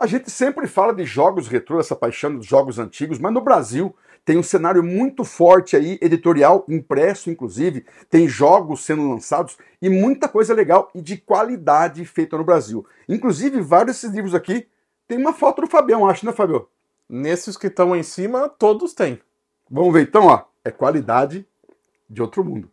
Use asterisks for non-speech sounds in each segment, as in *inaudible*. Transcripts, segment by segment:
A gente sempre fala de jogos retrô, essa paixão dos jogos antigos, mas no Brasil tem um cenário muito forte aí, editorial, impresso inclusive, tem jogos sendo lançados e muita coisa legal e de qualidade feita no Brasil. Inclusive, vários desses livros aqui tem uma foto do Fabião, acho, né, Fabio? Nesses que estão em cima, todos têm. Vamos ver então, ó. É qualidade de outro mundo.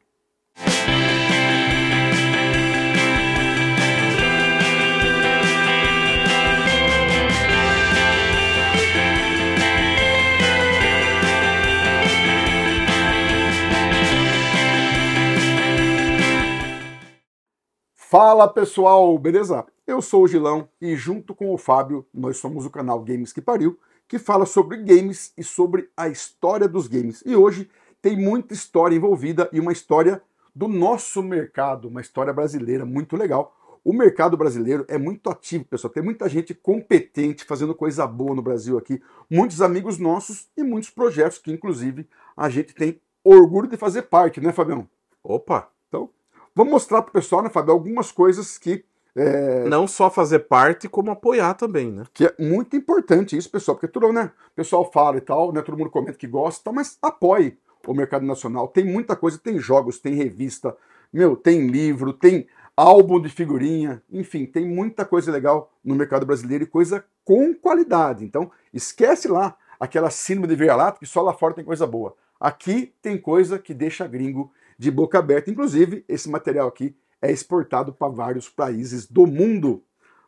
Fala pessoal, beleza? Eu sou o Gilão e junto com o Fábio nós somos o canal Games que Pariu, que fala sobre games e sobre a história dos games. E hoje tem muita história envolvida e uma história do nosso mercado, uma história brasileira muito legal. O mercado brasileiro é muito ativo, pessoal. Tem muita gente competente fazendo coisa boa no Brasil aqui, muitos amigos nossos e muitos projetos que inclusive a gente tem orgulho de fazer parte, né, Fabião? Opa, então, Vamos mostrar pro pessoal, né, Fábio, algumas coisas que. É... Não só fazer parte, como apoiar também, né? Que é muito importante isso, pessoal, porque tudo, né? O pessoal fala e tal, né? Todo mundo comenta que gosta, tal, mas apoie o mercado nacional. Tem muita coisa, tem jogos, tem revista, meu, tem livro, tem álbum de figurinha, enfim, tem muita coisa legal no mercado brasileiro e coisa com qualidade. Então, esquece lá aquela síndrome de vira que só lá fora tem coisa boa. Aqui tem coisa que deixa gringo de boca aberta. Inclusive, esse material aqui é exportado para vários países do mundo.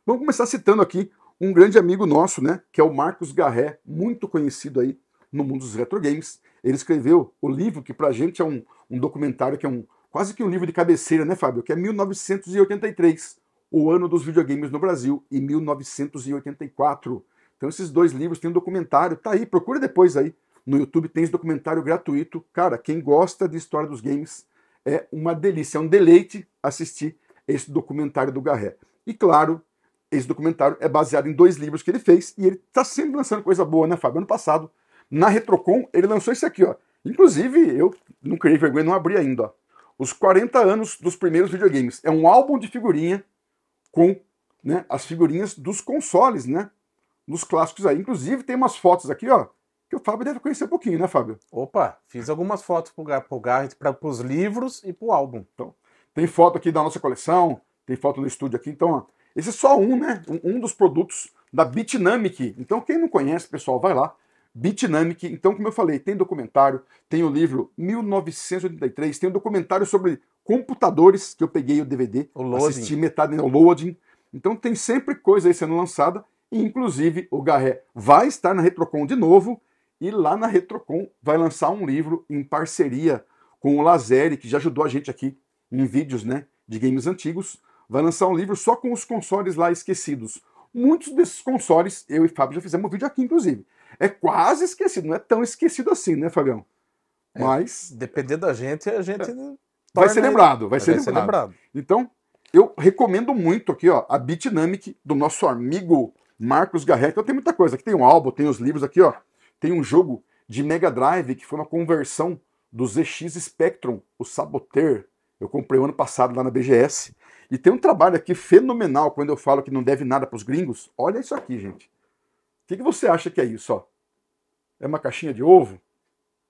Vamos começar citando aqui um grande amigo nosso, né, que é o Marcos Garré, muito conhecido aí no mundo dos retro games. Ele escreveu o livro que pra gente é um, um documentário que é um quase que um livro de cabeceira, né, Fábio? Que é 1983, o ano dos videogames no Brasil, e 1984. Então esses dois livros têm um documentário, tá aí, procura depois aí no YouTube tem esse documentário gratuito. Cara, quem gosta de história dos games é uma delícia, é um deleite assistir esse documentário do Garré. E claro, esse documentário é baseado em dois livros que ele fez e ele está sempre lançando coisa boa, né, Fábio? Ano passado, na Retrocon, ele lançou esse aqui, ó. Inclusive, eu não criei vergonha, não abri ainda, ó. Os 40 anos dos primeiros videogames. É um álbum de figurinha com né, as figurinhas dos consoles, né? Dos clássicos aí. Inclusive, tem umas fotos aqui, ó que o Fábio deve conhecer um pouquinho, né, Fábio? Opa, fiz algumas fotos para o para os livros e para o álbum. Então, tem foto aqui da nossa coleção, tem foto no estúdio aqui. Então, ó, esse é só um, né? Um, um dos produtos da Bitnamic. Então, quem não conhece, pessoal, vai lá. Bitnamic. Então, como eu falei, tem documentário, tem o livro 1983, tem um documentário sobre computadores, que eu peguei o DVD, o assisti metade no né, loading. Então, tem sempre coisa aí sendo lançada. E, inclusive, o Garré vai estar na Retrocon de novo e lá na Retrocon vai lançar um livro em parceria com o Lazeri, que já ajudou a gente aqui em vídeos né, de games antigos. Vai lançar um livro só com os consoles lá esquecidos. Muitos desses consoles, eu e Fábio já fizemos um vídeo aqui, inclusive. É quase esquecido, não é tão esquecido assim, né, Fabião? É, Mas. Dependendo da gente, a gente. É, vai ser lembrado, vai, ser, vai lembrado. ser lembrado. Então, eu recomendo muito aqui, ó, a Bitnamic do nosso amigo Marcos Garret Eu tenho muita coisa. Aqui tem um álbum, tem os livros aqui, ó. Tem um jogo de Mega Drive que foi uma conversão do ZX Spectrum, o Saboteur. Eu comprei o ano passado lá na BGS. E tem um trabalho aqui fenomenal quando eu falo que não deve nada para os gringos. Olha isso aqui, gente. O que, que, você acha que é isso? Ó? É uma caixinha de ovo?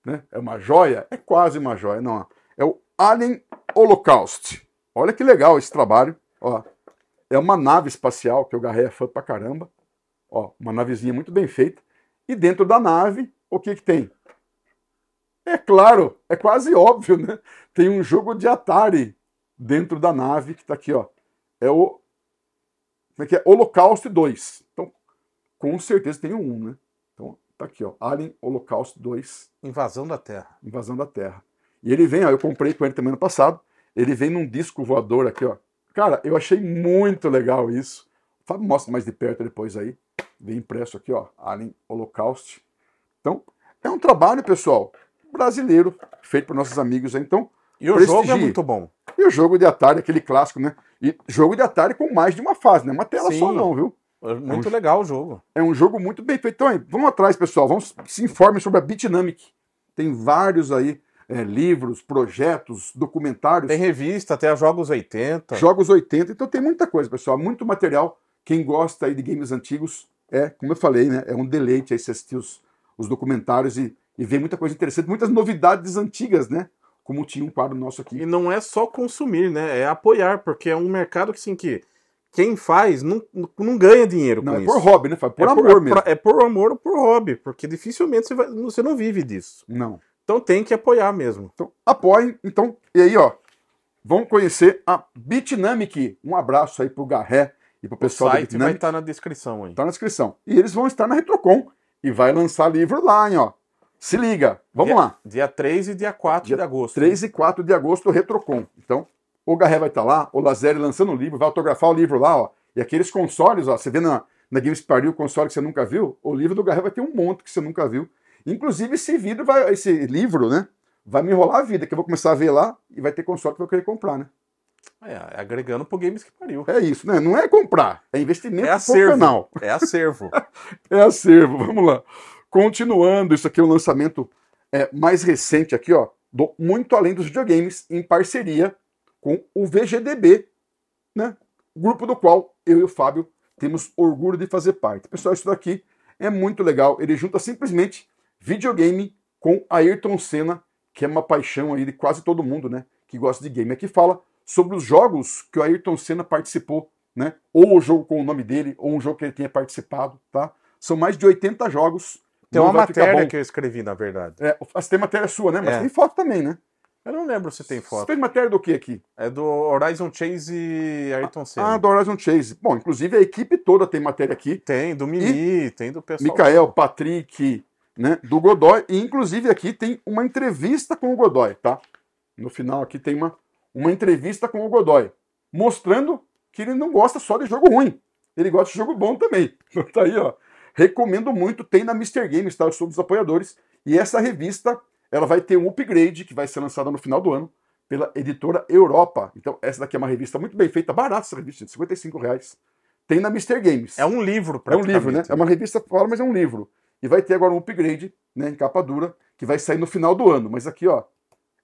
Né? É uma joia? É quase uma joia, não. Ó. É o Alien Holocaust. Olha que legal esse trabalho. Ó. É uma nave espacial que eu garrei a é fã pra caramba. Ó, uma navezinha muito bem feita. E dentro da nave, o que, que tem? É claro, é quase óbvio, né? Tem um jogo de Atari dentro da nave que está aqui, ó. É o. Como é que é? Holocausto 2. Então, com certeza tem um, né? Então, tá aqui, ó. Alien Holocausto 2. Invasão da Terra. Invasão da Terra. E ele vem, ó. Eu comprei com ele também ano passado. Ele vem num disco voador aqui, ó. Cara, eu achei muito legal isso. Fábio, mostra mais de perto depois aí. Vem impresso aqui, ó, Alien Holocaust. Então, é um trabalho, pessoal, brasileiro, feito por nossos amigos aí. Né? Então, e o jogo é muito bom. E o jogo de Atari, aquele clássico, né? E jogo de Atari com mais de uma fase, né? Uma tela Sim. só não, viu? É é muito é um, legal o jogo. É um jogo muito bem feito. Então, aí, vamos atrás, pessoal. Vamos se informe sobre a Bitnamic. Tem vários aí é, livros, projetos, documentários. Tem revista, até Jogos 80. Jogos 80. Então tem muita coisa, pessoal. Muito material. Quem gosta aí de games antigos, é, como eu falei, né, é um deleite aí você assistir os, os documentários e, e ver muita coisa interessante, muitas novidades antigas, né? Como tinha um quadro nosso aqui. E não é só consumir, né? É apoiar, porque é um mercado que, assim, que quem faz não, não ganha dinheiro não, com é isso. Não, né? é por hobby, né? Por é amor por, mesmo. É por amor ou por hobby, porque dificilmente você, vai, você não vive disso. Não. Então tem que apoiar mesmo. Então apoiem, então, e aí, ó, vão conhecer a Bitnamic. Um abraço aí pro Garré, e para o pessoal site vai estar tá na descrição aí. Está na descrição. E eles vão estar na Retrocon e vai lançar livro lá, hein, ó. Se liga, vamos dia, lá. Dia 3 e dia 4 dia de agosto. 3 e 4 de agosto, Retrocon. Então, o Garré vai estar tá lá, o Lazeri lançando o livro, vai autografar o livro lá, ó. E aqueles consoles, ó, você vê na, na Games Party o console que você nunca viu, o livro do Garré vai ter um monte que você nunca viu. Inclusive, esse vídeo vai, esse livro, né? Vai me enrolar a vida, que eu vou começar a ver lá e vai ter console que eu vou querer comprar, né? É, agregando pro Games que pariu. É isso, né? Não é comprar, é investimento é acervo, canal. É acervo. *laughs* é acervo, vamos lá. Continuando, isso aqui é um lançamento é, mais recente aqui, ó, do Muito Além dos Videogames, em parceria com o VGDB, né? Grupo do qual eu e o Fábio temos orgulho de fazer parte. Pessoal, isso daqui é muito legal. Ele junta simplesmente videogame com Ayrton Senna, que é uma paixão aí de quase todo mundo, né? Que gosta de game. Aqui fala sobre os jogos que o Ayrton Senna participou, né? Ou o jogo com o nome dele, ou um jogo que ele tenha participado, tá? São mais de 80 jogos. Tem uma matéria que eu escrevi, na verdade. É, tem matéria sua, né? Mas é. tem foto também, né? Eu não lembro se tem foto. Você fez matéria do que aqui? É do Horizon Chase e Ayrton ah, Senna. Ah, do Horizon Chase. Bom, inclusive a equipe toda tem matéria aqui. Tem, do Mimi, tem do pessoal. Mikael, Patrick, né, do Godoy. E inclusive aqui tem uma entrevista com o Godoy, tá? No final aqui tem uma uma entrevista com o Godoy, mostrando que ele não gosta só de jogo ruim, ele gosta de jogo bom também. *laughs* Então tá aí, ó. Recomendo muito, tem na Mr. Games, tá? Eu sou dos apoiadores. E essa revista, ela vai ter um upgrade que vai ser lançada no final do ano pela editora Europa. Então, essa daqui é uma revista muito bem feita, barata essa revista, de 55 reais. Tem na Mr. Games. É um livro, É um livro, né? É uma revista, fora, mas é um livro. E vai ter agora um upgrade, né, em capa dura, que vai sair no final do ano. Mas aqui, ó,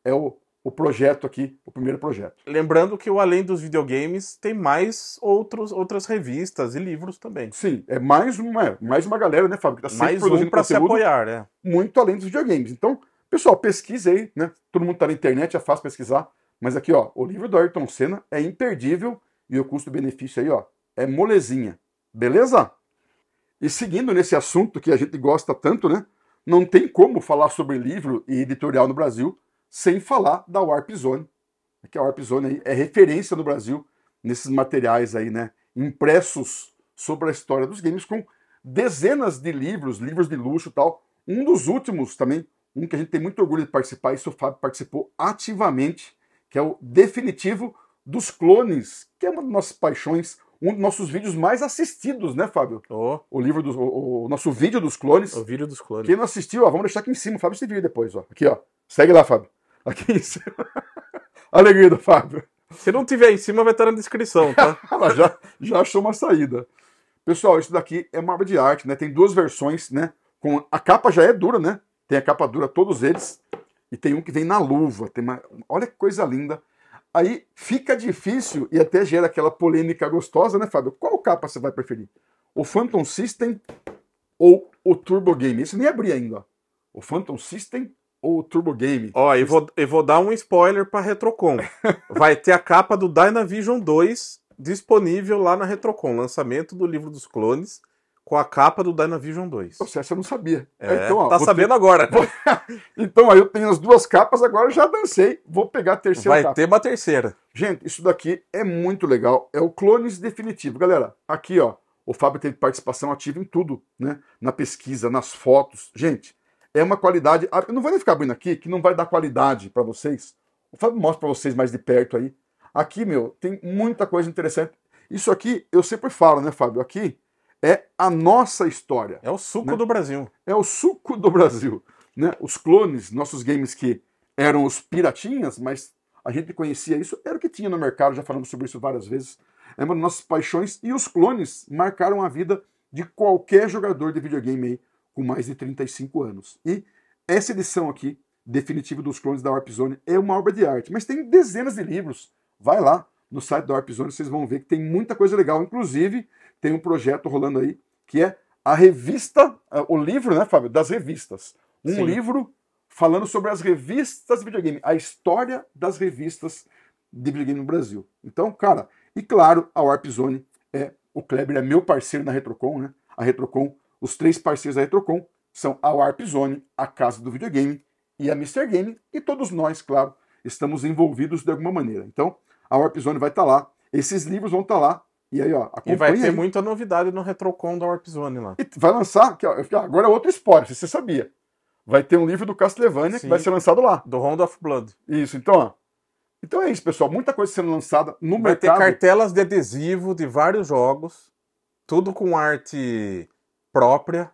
é o o projeto aqui, o primeiro projeto. Lembrando que o Além dos Videogames tem mais outros, outras revistas e livros também. Sim, é mais uma, mais uma galera, né, Fábio? Que tá sempre mais produzindo um para se apoiar, né? Muito além dos videogames. Então, pessoal, pesquise aí, né? Todo mundo tá na internet, é fácil pesquisar. Mas aqui, ó, o livro do Ayrton Senna é imperdível e o custo-benefício aí, ó, é molezinha. Beleza? E seguindo nesse assunto que a gente gosta tanto, né? Não tem como falar sobre livro e editorial no Brasil sem falar da Warp Zone, que a Warp Zone é referência no Brasil nesses materiais aí, né, impressos sobre a história dos games com dezenas de livros, livros de luxo, tal. Um dos últimos também, um que a gente tem muito orgulho de participar, isso o Fábio participou ativamente, que é o definitivo dos clones, que é uma das nossas paixões, um dos nossos vídeos mais assistidos, né, Fábio? Oh. O livro dos, o, o, nosso vídeo dos clones. O vídeo dos clones. Quem não assistiu, ó, vamos deixar aqui em cima, o Fábio, esse vídeo depois, ó. Aqui, ó. Segue lá, Fábio. Aqui em cima. Alegria *laughs* do Fábio. Se não tiver em cima, vai estar na descrição, tá? *laughs* Ah, já, já achou uma saída. Pessoal, isso daqui é uma obra de arte, né? Tem duas versões, né? Com, a capa já é dura, né? Tem a capa dura, todos eles. E tem um que vem na luva. Tem uma, olha que coisa linda. Aí fica difícil e até gera aquela polêmica gostosa, né, Fábio? Qual capa você vai preferir? O Phantom System ou o Turbo Game? Isso nem abri ainda. Ó. O Phantom System o Turbo Game. Ó, e vou, eu vou dar um spoiler pra Retrocon. *laughs* Vai ter a capa do Dynavision 2 disponível lá na Retrocon, lançamento do livro dos clones com a capa do Dynavision 2. Você essa eu não sabia. É, é então, ó, tá sabendo ter... agora. *laughs* então, aí eu tenho as duas capas, agora já dancei. Vou pegar a terceira Vai capa. ter uma terceira. Gente, isso daqui é muito legal. É o Clones Definitivo. Galera, aqui, ó, o Fábio teve participação ativa em tudo, né? Na pesquisa, nas fotos. Gente, é uma qualidade. Eu não vou nem ficar abrindo aqui, que não vai dar qualidade para vocês. O Fábio mostra para vocês mais de perto aí. Aqui, meu, tem muita coisa interessante. Isso aqui, eu sempre falo, né, Fábio? Aqui é a nossa história. É o suco né? do Brasil. É o suco do Brasil. Né? Os clones, nossos games que eram os piratinhas, mas a gente conhecia isso, era o que tinha no mercado, já falamos sobre isso várias vezes. É uma das nossas paixões. E os clones marcaram a vida de qualquer jogador de videogame aí com mais de 35 anos. E essa edição aqui, definitiva dos clones da Warp Zone, é uma obra de arte, mas tem dezenas de livros. Vai lá no site da Warp Zone, vocês vão ver que tem muita coisa legal. Inclusive, tem um projeto rolando aí que é a revista, é, o livro, né, Fábio, das revistas. Um Sim. livro falando sobre as revistas de videogame, a história das revistas de videogame no Brasil. Então, cara, e claro, a Warp Zone é o Kleber é meu parceiro na Retrocon, né? A Retrocon os três parceiros da Retrocon são a Warp Zone, a Casa do Videogame e a Mr. Game, e todos nós, claro, estamos envolvidos de alguma maneira. Então, a Warp Zone vai estar tá lá, esses livros vão estar tá lá, e aí, ó, E vai ter aí. muita novidade no Retrocon da Warp Zone lá. E vai lançar, que, agora é outro spoiler, se você sabia. Vai ter um livro do Castlevania Sim, que vai ser lançado lá. Do Round of Blood. Isso, então, ó. Então é isso, pessoal. Muita coisa sendo lançada no vai mercado. Vai ter cartelas de adesivo de vários jogos, tudo com arte própria.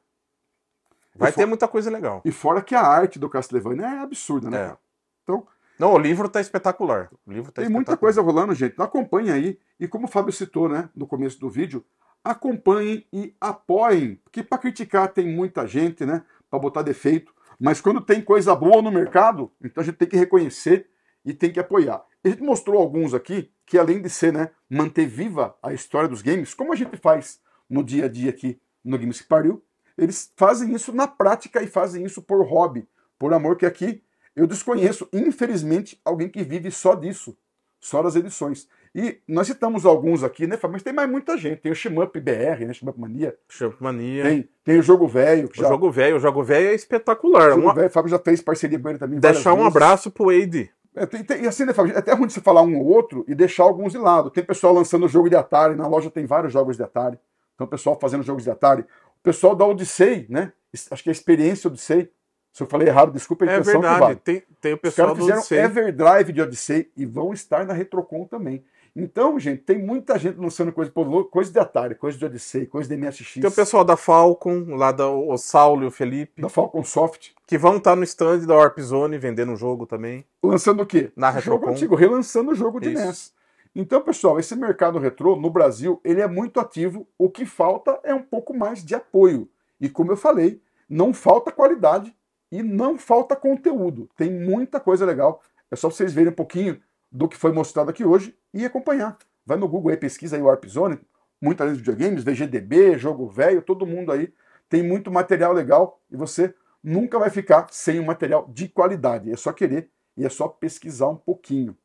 Vai for... ter muita coisa legal. E fora que a arte do Castlevania é absurda, né? É. Então. Não, o livro tá espetacular. O livro tá Tem muita coisa rolando, gente. Então, acompanhe aí. E como o Fábio citou, né, no começo do vídeo, acompanhem e apoiem. Porque para criticar tem muita gente, né? Para botar defeito. Mas quando tem coisa boa no mercado, então a gente tem que reconhecer e tem que apoiar. A gente mostrou alguns aqui que, além de ser, né, manter viva a história dos games, como a gente faz no dia a dia aqui no Games que Pariu, eles fazem isso na prática e fazem isso por hobby, por amor que aqui eu desconheço, infelizmente, alguém que vive só disso, só das edições. E nós citamos alguns aqui, né, Mas tem mais muita gente. Tem o Shimup BR, né? Shimup Mania. Shimup Mania. Tem, tem o Jogo Velho. o Jogo Velho. O Jogo Velho é espetacular. O Jogo uma... Velho, Fábio já fez parceria com ele também. Deixar um vezes. abraço pro Wade. É, tem, tem, e assim, né, Fábio? É até ruim de você falar um ou outro e deixar alguns de lado. Tem pessoal lançando jogo de Atari. Na loja tem vários jogos de Atari. Então o pessoal fazendo jogos de Atari. O pessoal da Odyssey, né? Acho que é a experiência Odyssey. Se eu falei errado, desculpa a intenção. É verdade, vale. tem, tem o pessoal Os caras fizeram Odyssey. Everdrive de Odyssey e vão estar na Retrocon também. Então, gente, tem muita gente lançando coisa, coisa de Atari, coisa de Odyssey, coisa de MSX. Tem o pessoal da Falcon, lá da o Saulo e o Felipe. Da Falcon Soft. Que vão estar no stand da Warp Zone vendendo um jogo também. Lançando o quê? Na Retrocon. Jogo antigo, relançando o jogo de Isso. NES. Então, pessoal, esse mercado retrô no Brasil, ele é muito ativo, o que falta é um pouco mais de apoio. E como eu falei, não falta qualidade e não falta conteúdo. Tem muita coisa legal. É só vocês verem um pouquinho do que foi mostrado aqui hoje e acompanhar. Vai no Google aí, pesquisa aí o Warp Zone, muita lista de videogames, VGDB, jogo velho, todo mundo aí. Tem muito material legal e você nunca vai ficar sem um material de qualidade. É só querer e é só pesquisar um pouquinho.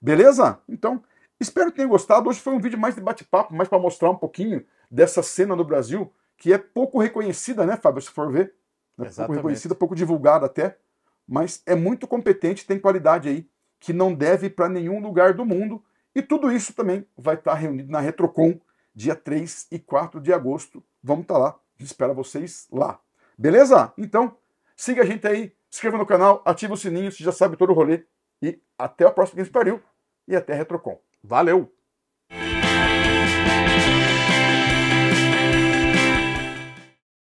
Beleza? Então, Espero que tenham gostado. Hoje foi um vídeo mais de bate-papo, mais para mostrar um pouquinho dessa cena no Brasil, que é pouco reconhecida, né, Fábio? Se for ver. É pouco reconhecida, pouco divulgada até. Mas é muito competente, tem qualidade aí, que não deve para nenhum lugar do mundo. E tudo isso também vai estar tá reunido na Retrocon, dia 3 e 4 de agosto. Vamos estar tá lá. Espero vocês lá. Beleza? Então, siga a gente aí, inscreva no canal, ativa o sininho, você já sabe todo o rolê. E até a próxima Games Pariu e até a Retrocon. Valeu!